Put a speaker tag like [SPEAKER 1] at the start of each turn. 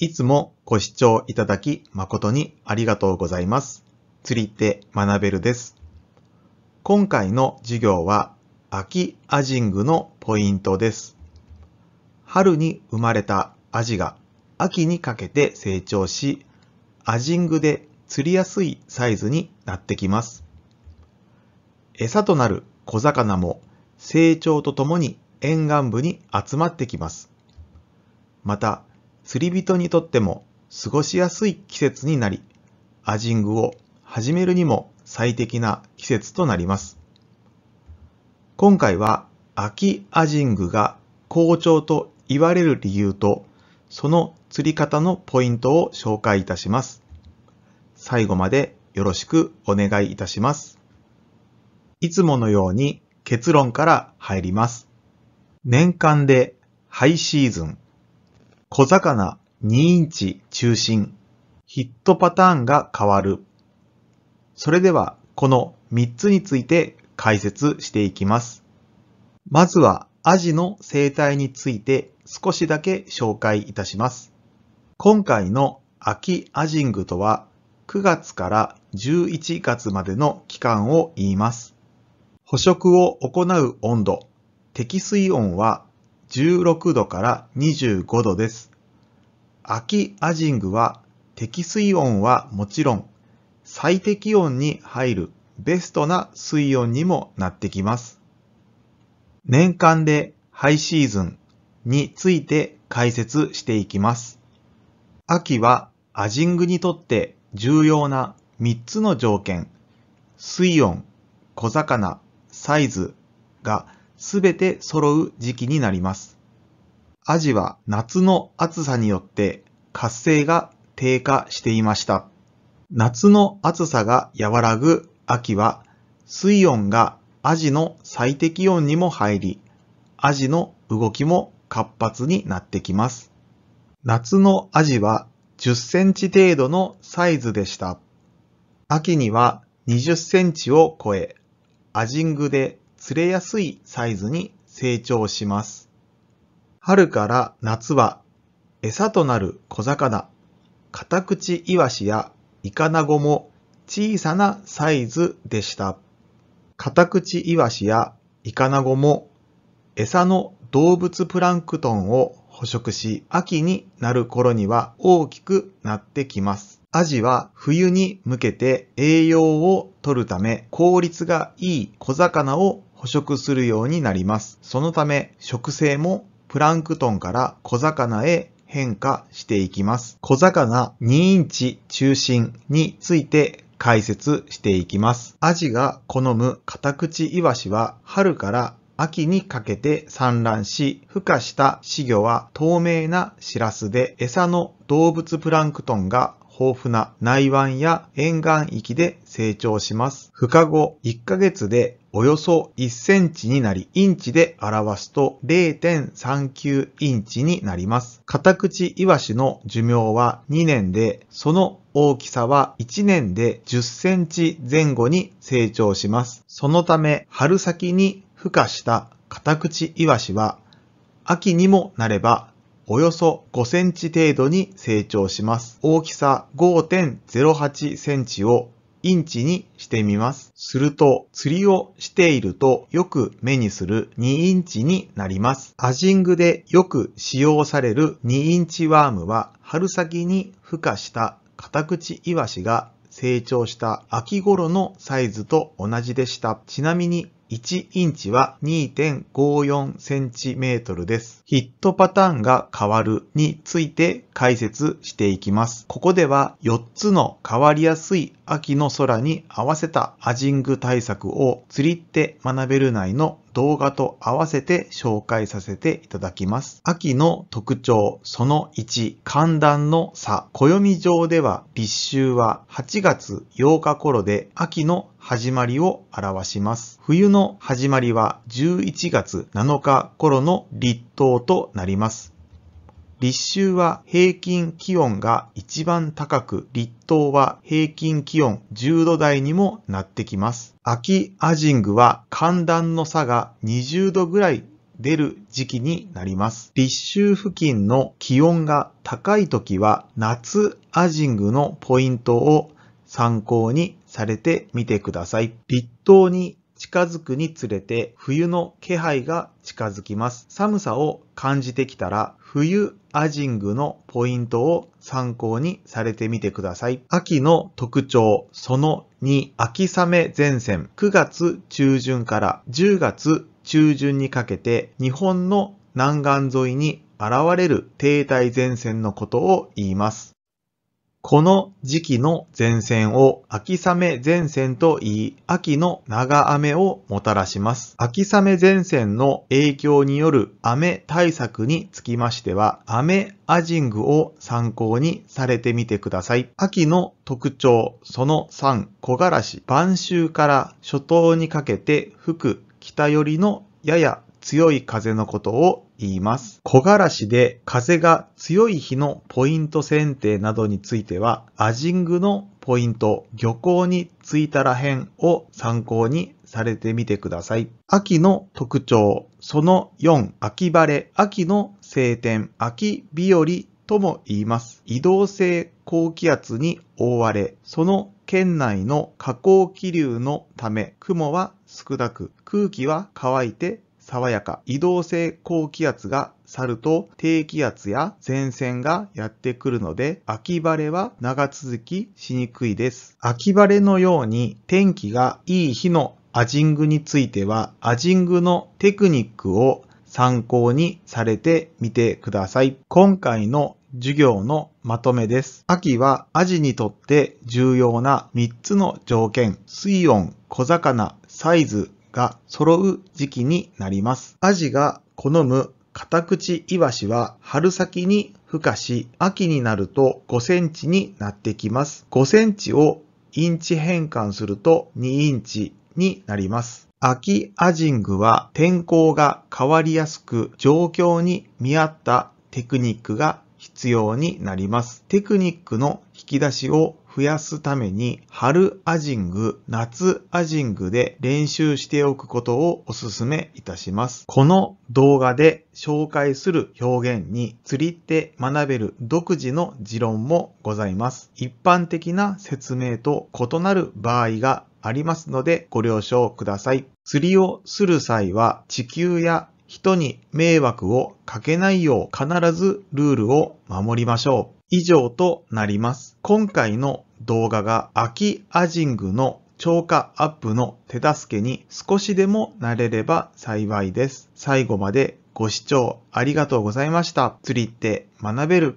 [SPEAKER 1] いつもご視聴いただき誠にありがとうございます。釣り手学べるです。今回の授業は秋アジングのポイントです。春に生まれたアジが秋にかけて成長し、アジングで釣りやすいサイズになってきます。餌となる小魚も成長とともに沿岸部に集まってきます。また、釣り人にとっても過ごしやすい季節になり、アジングを始めるにも最適な季節となります。今回は秋アジングが好調と言われる理由と、その釣り方のポイントを紹介いたします。最後までよろしくお願いいたします。いつものように結論から入ります。年間でハイシーズン、小魚2インチ中心、ヒットパターンが変わる。それでは、この3つについて解説していきます。まずは、アジの生態について少しだけ紹介いたします。今回の秋アジングとは、9月から11月までの期間を言います。捕食を行う温度、適水温は16度から25度です。秋アジングは適水温はもちろん、最適温に入るベストな水温にもなってきます。年間でハイシーズンについて解説していきます。秋はアジングにとって重要な3つの条件、水温、小魚、サイズがすべて揃う時期になります。アジは夏の暑さによって活性が低下していました。夏の暑さが和らぐ秋は水温がアジの最適温にも入り、アジの動きも活発になってきます。夏のアジは10センチ程度のサイズでした。秋には20センチを超え、アジングで釣れやすいサイズに成長します。春から夏は餌となる小魚、カタクチイワシやイカナゴも小さなサイズでした。カタクチイワシやイカナゴも餌の動物プランクトンを捕食し、秋になる頃には大きくなってきます。アジは冬に向けて栄養を取るため効率がいい小魚を捕食するようになります。そのため、食性もプランクトンから小魚へ変化していきます。小魚2インチ中心について解説していきます。アジが好むカタクチイワシは春から秋にかけて産卵し、孵化した稚魚は透明なシラスで餌の動物プランクトンが豊富な内湾や沿岸域で成長します。孵化後1ヶ月でおよそ1センチになり、インチで表すと0.39インチになります。カタクチイワシの寿命は2年で、その大きさは1年で10センチ前後に成長します。そのため、春先に孵化したカタクチイワシは、秋にもなればおよそ5センチ程度に成長します。大きさ5.08センチをインチにしてみます。すると、釣りをしているとよく目にする2インチになります。アジングでよく使用される2インチワームは、春先に孵化したカタクチイワシが成長した秋頃のサイズと同じでした。ちなみに1インチは2.54センチメートルです。ヒットパターンが変わるについて解説していきます。ここでは4つの変わりやすい秋の空に合わせたアジング対策を釣りって学べる内の動画と合わせて紹介させていただきます。秋の特徴、その1、寒暖の差。暦上では立秋は8月8日頃で、秋の始まりを表します。冬の始まりは11月7日頃の立冬となります。立秋は平均気温が一番高く、立冬は平均気温10度台にもなってきます。秋アジングは寒暖の差が20度ぐらい出る時期になります。立秋付近の気温が高い時は夏アジングのポイントを参考にされてみてください。立冬に近づくにつれて冬の気配が近づきます。寒さを感じてきたら冬アジングのポイントを参考にされてみてください。秋の特徴その2秋雨前線9月中旬から10月中旬にかけて日本の南岸沿いに現れる停滞前線のことを言います。この時期の前線を秋雨前線と言い、秋の長雨をもたらします。秋雨前線の影響による雨対策につきましては、雨アジングを参考にされてみてください。秋の特徴、その3、木枯らし、晩秋から初冬にかけて吹く北寄りのやや強い風のことを言います。木枯らしで風が強い日のポイント選定などについては、アジングのポイント、漁港に着いたら辺を参考にされてみてください。秋の特徴、その4、秋晴れ、秋の晴天、秋日和とも言います。移動性高気圧に覆われ、その県内の下降気流のため雲は少なく空気は乾いて爽やか。移動性高気圧が去ると低気圧や前線がやってくるので秋晴れは長続きしにくいです。秋晴れのように天気がいい日のアジングについてはアジングのテクニックを参考にされてみてください。今回の授業のまとめです。秋はアジにとって重要な3つの条件、水温、小魚、サイズ、が揃う時期になります。アジが好むカタクチイワシは春先に孵化し、秋になると5センチになってきます。5センチをインチ変換すると2インチになります。秋アジングは天候が変わりやすく状況に見合ったテクニックが必要になります。テクニックの引き出しを増やすために春アジング、夏アジングで練習しておくことをお勧めいたします。この動画で紹介する表現に釣りって学べる独自の持論もございます。一般的な説明と異なる場合がありますのでご了承ください。釣りをする際は地球や人に迷惑をかけないよう必ずルールを守りましょう。以上となります。今回の動画が秋アジングの超過アップの手助けに少しでもなれれば幸いです。最後までご視聴ありがとうございました。釣りって学べる。